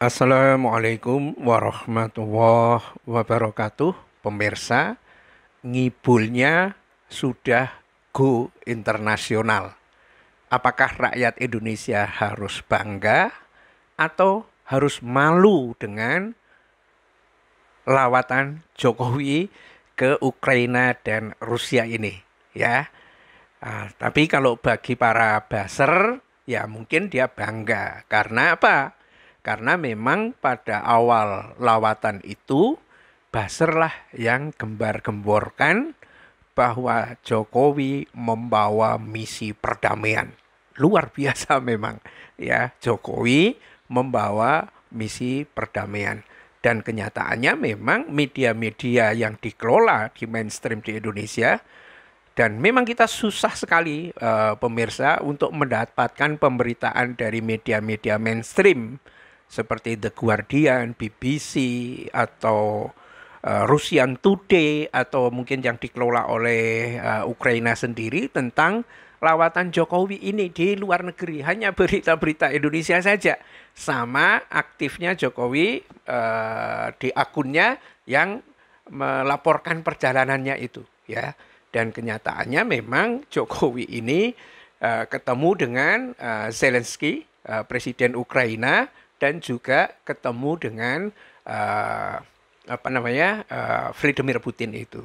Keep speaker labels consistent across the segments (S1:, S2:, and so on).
S1: Assalamualaikum warahmatullahi wabarakatuh Pemirsa, ngibulnya sudah go internasional Apakah rakyat Indonesia harus bangga atau harus malu dengan lawatan Jokowi ke Ukraina dan Rusia ini ya Nah, tapi kalau bagi para baser ya mungkin dia bangga karena apa? Karena memang pada awal lawatan itu baserlah yang gembar-gemborkan bahwa Jokowi membawa misi perdamaian. Luar biasa memang ya Jokowi membawa misi perdamaian. Dan kenyataannya memang media-media yang dikelola di mainstream di Indonesia dan memang kita susah sekali uh, pemirsa untuk mendapatkan pemberitaan dari media-media mainstream seperti The Guardian, BBC atau uh, Russian Today atau mungkin yang dikelola oleh uh, Ukraina sendiri tentang lawatan Jokowi ini di luar negeri hanya berita-berita Indonesia saja sama aktifnya Jokowi uh, di akunnya yang melaporkan perjalanannya itu ya dan kenyataannya memang Jokowi ini uh, ketemu dengan uh, Zelensky uh, presiden Ukraina dan juga ketemu dengan uh, apa namanya uh, Vladimir Putin itu.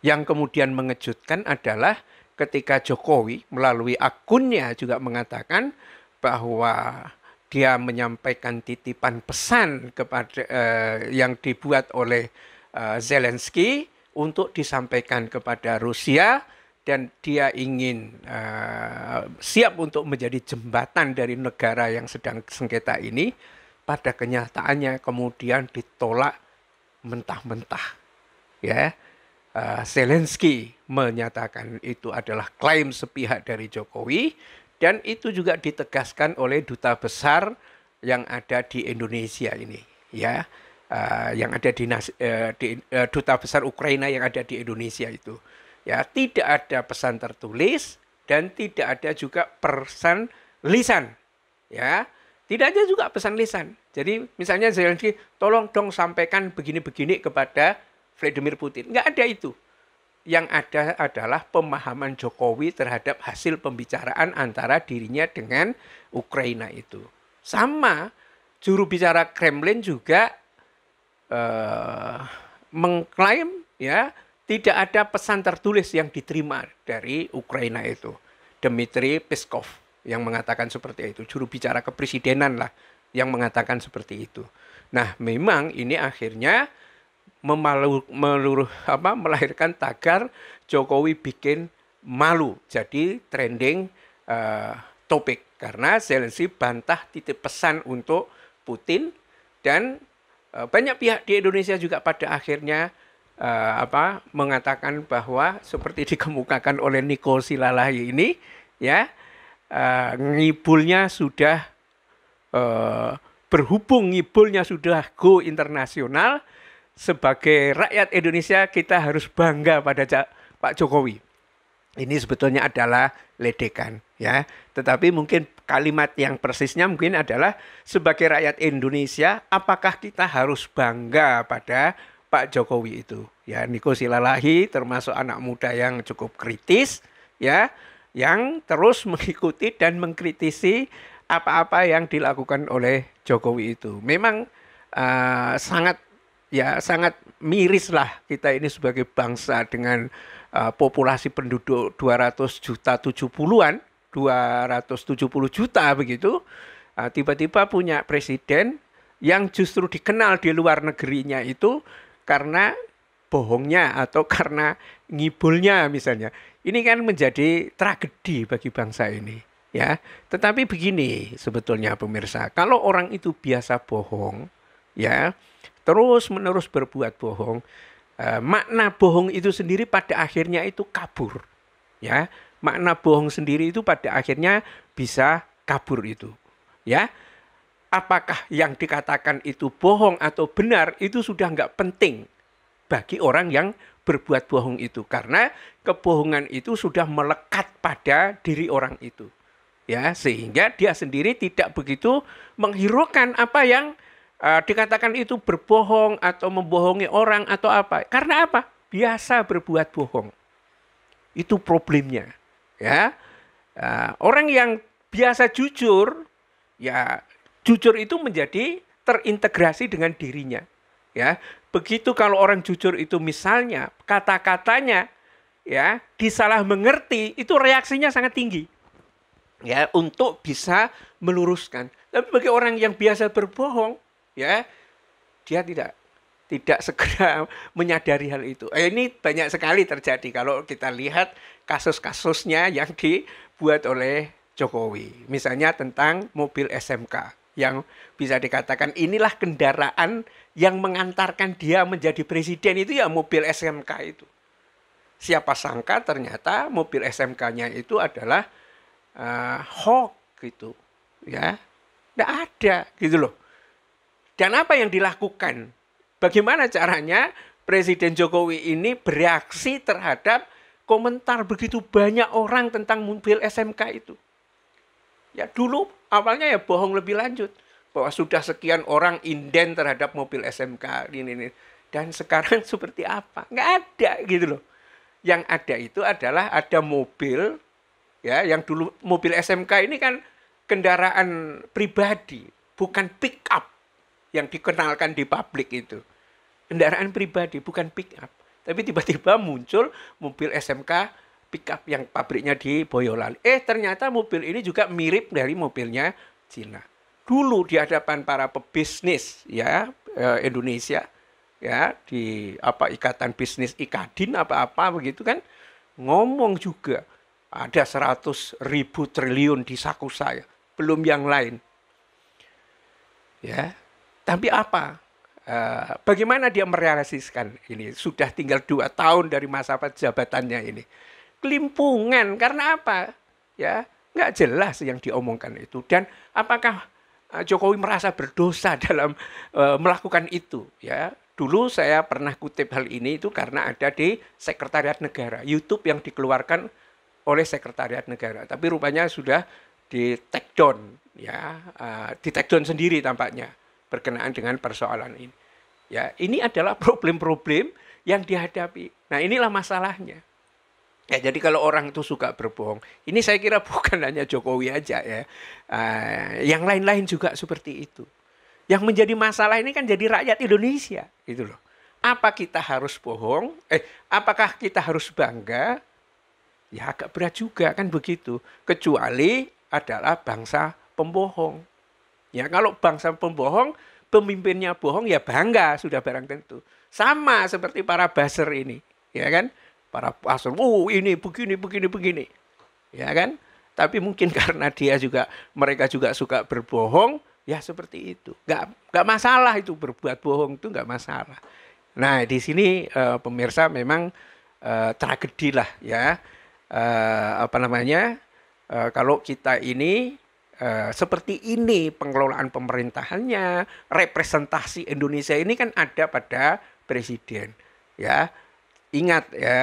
S1: Yang kemudian mengejutkan adalah ketika Jokowi melalui akunnya juga mengatakan bahwa dia menyampaikan titipan pesan kepada eh, yang dibuat oleh eh, Zelensky untuk disampaikan kepada Rusia dan dia ingin uh, siap untuk menjadi jembatan dari negara yang sedang sengketa ini, pada kenyataannya kemudian ditolak mentah-mentah. Ya, uh, Zelensky menyatakan itu adalah klaim sepihak dari Jokowi dan itu juga ditegaskan oleh duta besar yang ada di Indonesia ini, ya. Uh, yang ada di, uh, di uh, duta besar Ukraina yang ada di Indonesia itu Ya, tidak ada pesan tertulis dan tidak ada juga pesan lisan. Ya, tidak ada juga pesan lisan. Jadi misalnya Zelensky, tolong dong sampaikan begini-begini kepada Vladimir Putin. Nggak ada itu. Yang ada adalah pemahaman Jokowi terhadap hasil pembicaraan antara dirinya dengan Ukraina itu. Sama juru bicara Kremlin juga eh, mengklaim ya tidak ada pesan tertulis yang diterima dari Ukraina itu. Dmitry Peskov yang mengatakan seperti itu, juru bicara kepresidenan lah yang mengatakan seperti itu. Nah, memang ini akhirnya memalu, meluruh, apa, melahirkan tagar Jokowi bikin malu jadi trending uh, topik karena Zelensky bantah titip pesan untuk Putin dan eh, banyak pihak di Indonesia juga pada akhirnya uh, apa mengatakan bahwa seperti dikemukakan oleh Niko Silalahi ini ya uh, ngibulnya sudah uh, berhubung ngibulnya sudah go internasional sebagai rakyat Indonesia kita harus bangga pada ja Pak Jokowi. Ini sebetulnya adalah ledekan ya, tetapi mungkin kalimat yang persisnya mungkin adalah sebagai rakyat Indonesia apakah kita harus bangga pada Pak Jokowi itu. Ya, Niko Silalahi termasuk anak muda yang cukup kritis ya, yang terus mengikuti dan mengkritisi apa-apa yang dilakukan oleh Jokowi itu. Memang uh, sangat ya sangat miris lah kita ini sebagai bangsa dengan uh, populasi penduduk 200 juta 70-an, 270 juta begitu. Eh, tiba-tiba uh, tiba -tiba punya presiden yang justru dikenal di luar negerinya itu karena bohongnya atau karena ngibulnya misalnya. Ini kan menjadi tragedi bagi bangsa ini ya. Tetapi begini sebetulnya pemirsa, kalau orang itu biasa bohong ya, terus-menerus berbuat bohong, eh, makna bohong itu sendiri pada akhirnya itu kabur ya. Makna bohong sendiri itu pada akhirnya bisa kabur itu ya apakah yang dikatakan itu bohong atau benar itu sudah nggak penting bagi orang yang berbuat bohong itu karena kebohongan itu sudah melekat pada diri orang itu ya sehingga dia sendiri tidak begitu menghiraukan apa yang uh, dikatakan itu berbohong atau membohongi orang atau apa karena apa biasa berbuat bohong itu problemnya ya uh, orang yang biasa jujur ya jujur itu menjadi terintegrasi dengan dirinya. Ya, begitu kalau orang jujur itu misalnya kata-katanya ya disalah mengerti itu reaksinya sangat tinggi. Ya, untuk bisa meluruskan. Tapi bagi orang yang biasa berbohong, ya, dia tidak tidak segera menyadari hal itu. Eh, ini banyak sekali terjadi kalau kita lihat kasus-kasusnya yang dibuat oleh Jokowi. Misalnya tentang mobil SMK yang bisa dikatakan inilah kendaraan yang mengantarkan dia menjadi presiden itu ya mobil SMK itu. Siapa sangka ternyata mobil SMK-nya itu adalah uh, eh, hoax gitu, ya, tidak ada gitu loh. Dan apa yang dilakukan? Bagaimana caranya Presiden Jokowi ini bereaksi terhadap komentar begitu banyak orang tentang mobil SMK itu? Ya dulu awalnya ya bohong lebih lanjut bahwa sudah sekian orang inden terhadap mobil SMK ini ini dan sekarang seperti apa nggak ada gitu loh yang ada itu adalah ada mobil ya yang dulu mobil SMK ini kan kendaraan pribadi bukan pick up yang dikenalkan di publik itu kendaraan pribadi bukan pick up tapi tiba-tiba muncul mobil SMK pickup yang pabriknya di Boyolali. Eh ternyata mobil ini juga mirip dari mobilnya Cina. Dulu di hadapan para pebisnis ya eh, Indonesia ya di apa ikatan bisnis Ikadin apa-apa begitu kan ngomong juga ada 100 ribu triliun di saku saya belum yang lain ya tapi apa eh, bagaimana dia merealisasikan ini sudah tinggal dua tahun dari masa jabatannya ini kelimpungan karena apa? Ya, nggak jelas yang diomongkan itu dan apakah eh, Jokowi merasa berdosa dalam e, melakukan itu ya. Dulu saya pernah kutip hal ini itu karena ada di Sekretariat Negara, YouTube yang dikeluarkan oleh Sekretariat Negara. Tapi rupanya sudah di take down ya, e, di take down sendiri tampaknya berkenaan dengan persoalan ini. Ya, ini adalah problem-problem yang dihadapi. Nah, inilah masalahnya. Ya, jadi kalau orang itu suka berbohong, ini saya kira bukan hanya Jokowi aja ya, uh, yang lain-lain juga seperti itu. Yang menjadi masalah ini kan jadi rakyat Indonesia, gitu loh. Apa kita harus bohong? Eh, apakah kita harus bangga? Ya agak berat juga kan begitu. Kecuali adalah bangsa pembohong. Ya kalau bangsa pembohong, pemimpinnya bohong ya bangga sudah barang tentu. Sama seperti para baser ini, ya kan? para pastor, oh ini begini begini begini, ya kan? Tapi mungkin karena dia juga mereka juga suka berbohong, ya seperti itu. Gak gak masalah itu berbuat bohong itu gak masalah. Nah di sini uh, pemirsa memang uh, tragedi lah ya uh, apa namanya uh, kalau kita ini Uh, seperti ini pengelolaan pemerintahannya, representasi Indonesia ini kan ada pada presiden, ya. Ingat ya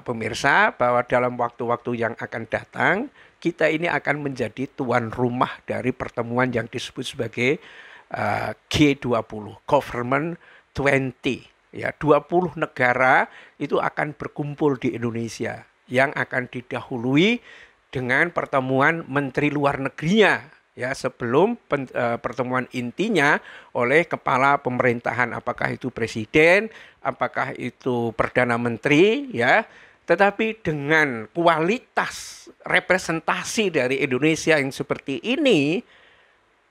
S1: pemirsa bahwa dalam waktu-waktu yang akan datang kita ini akan menjadi tuan rumah dari pertemuan yang disebut sebagai eh, G20, Government 20. Ya, 20 negara itu akan berkumpul di Indonesia yang akan didahului dengan pertemuan menteri luar negerinya ya sebelum pen, uh, pertemuan intinya oleh kepala pemerintahan apakah itu presiden, apakah itu perdana menteri ya. Tetapi dengan kualitas representasi dari Indonesia yang seperti ini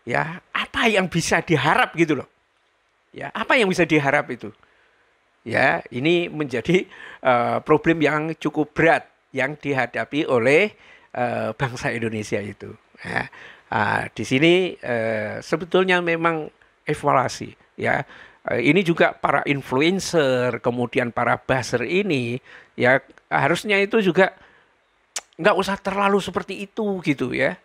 S1: ya, apa yang bisa diharap gitu loh. Ya, apa yang bisa diharap itu? Ya, ini menjadi uh, problem yang cukup berat yang dihadapi oleh uh, bangsa Indonesia itu. ya. Nah, di sini eh, sebetulnya memang evaluasi ya. Eh, ini juga para influencer, kemudian para buzzer ini ya harusnya itu juga nggak usah terlalu seperti itu gitu ya.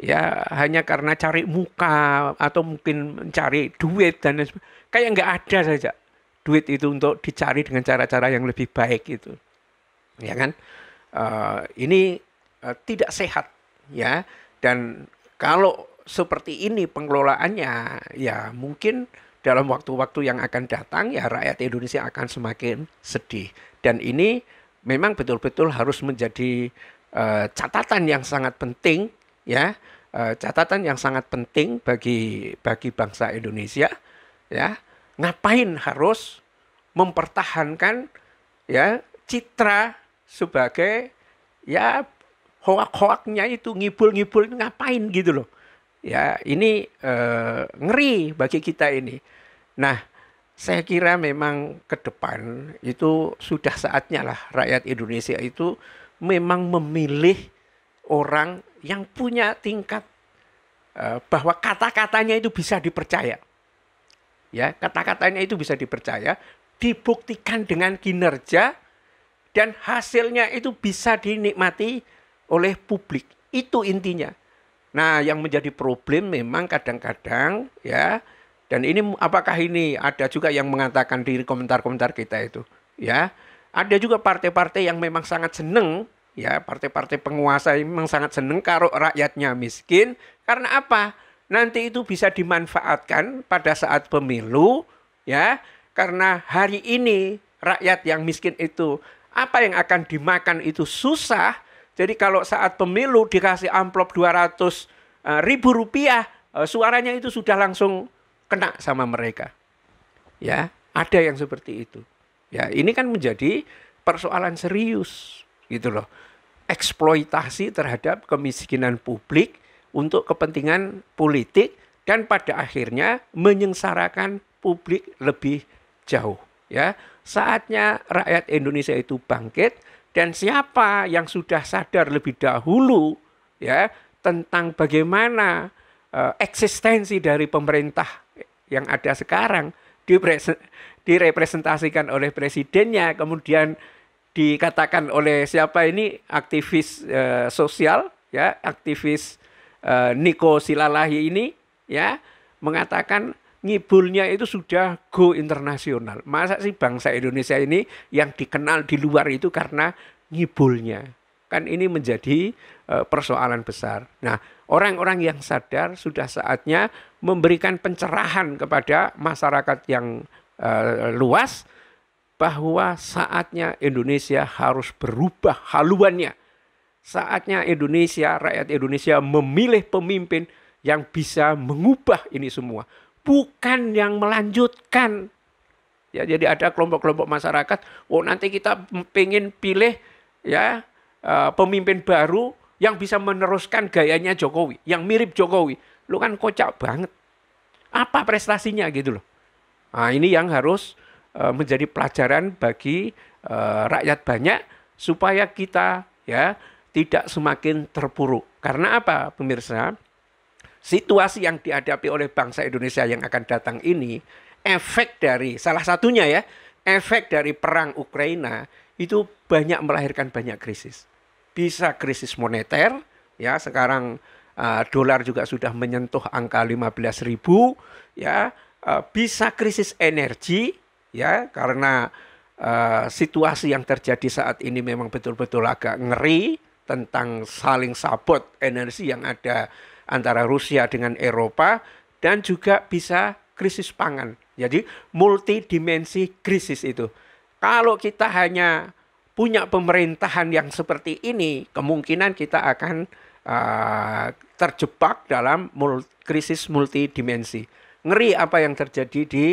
S1: Ya hanya karena cari muka atau mungkin mencari duit dan kayak nggak ada saja duit itu untuk dicari dengan cara-cara yang lebih baik itu Ya kan? Uh, ini uh, tidak sehat ya dan kalau seperti ini pengelolaannya, ya mungkin dalam waktu-waktu yang akan datang ya rakyat Indonesia akan semakin sedih. Dan ini memang betul-betul harus menjadi uh, catatan yang sangat penting ya, uh, catatan yang sangat penting bagi bagi bangsa Indonesia ya. Ngapain harus mempertahankan ya citra sebagai ya hoak-hoaknya itu ngibul-ngibul ngapain gitu loh ya ini eh, ngeri bagi kita ini nah saya kira memang ke depan itu sudah saatnya lah rakyat Indonesia itu memang memilih orang yang punya tingkat eh, bahwa kata-katanya itu bisa dipercaya ya kata-katanya itu bisa dipercaya dibuktikan dengan kinerja dan hasilnya itu bisa dinikmati oleh publik. Itu intinya. Nah, yang menjadi problem memang kadang-kadang ya dan ini apakah ini ada juga yang mengatakan di komentar-komentar kita itu ya. Ada juga partai-partai yang memang sangat seneng ya, partai-partai penguasa yang memang sangat seneng kalau rakyatnya miskin karena apa? Nanti itu bisa dimanfaatkan pada saat pemilu ya. Karena hari ini rakyat yang miskin itu apa yang akan dimakan itu susah, jadi kalau saat pemilu dikasih amplop 200 eh, ribu rupiah, eh, suaranya itu sudah langsung kena sama mereka. Ya, ada yang seperti itu. Ya, ini kan menjadi persoalan serius gitu loh. Eksploitasi terhadap kemiskinan publik untuk kepentingan politik dan pada akhirnya menyengsarakan publik lebih jauh ya. Saatnya rakyat Indonesia itu bangkit dan siapa yang sudah sadar lebih dahulu ya tentang bagaimana uh, eksistensi dari pemerintah yang ada sekarang direpresentasikan oleh presidennya, kemudian dikatakan oleh siapa ini aktivis uh, sosial ya, aktivis uh, eh, Niko Silalahi ini ya mengatakan ngibulnya itu sudah go internasional. Masa sih bangsa Indonesia ini yang dikenal di luar itu karena ngibulnya? Kan ini menjadi e, persoalan besar. Nah, orang-orang yang sadar sudah saatnya memberikan pencerahan kepada masyarakat yang uh, luas bahwa saatnya Indonesia harus berubah haluannya. Saatnya Indonesia, rakyat Indonesia memilih pemimpin yang bisa mengubah ini semua bukan yang melanjutkan. Ya, jadi ada kelompok-kelompok masyarakat, oh nanti kita pengen pilih ya eh, pemimpin baru yang bisa meneruskan gayanya Jokowi, yang mirip Jokowi. Lu kan kocak banget. Apa prestasinya gitu loh. Nah, ini yang harus eh, menjadi pelajaran bagi eh, rakyat banyak supaya kita ya tidak semakin terpuruk. Karena apa, pemirsa? situasi yang dihadapi oleh bangsa Indonesia yang akan datang ini, efek dari salah satunya ya, efek dari perang Ukraina itu banyak melahirkan banyak krisis. Bisa krisis moneter, ya sekarang uh, dolar juga sudah menyentuh angka belas ribu, ya uh, bisa krisis energi, ya karena uh, situasi yang terjadi saat ini memang betul-betul agak ngeri tentang saling sabot energi yang ada antara Rusia dengan Eropa dan juga bisa krisis pangan. Jadi multidimensi krisis itu. Kalau kita hanya punya pemerintahan yang seperti ini, kemungkinan kita akan uh, terjebak dalam mul krisis multidimensi. Ngeri apa yang terjadi di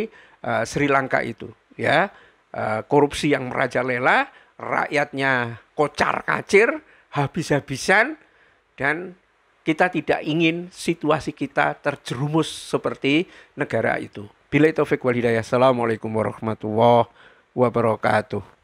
S1: uh, Sri Lanka itu, ya. Uh, korupsi yang merajalela, rakyatnya kocar-kacir, habis-habisan dan kita tidak ingin situasi kita terjerumus seperti negara itu. Bila itu Fikwa Hidayah. Assalamualaikum warahmatullahi wabarakatuh.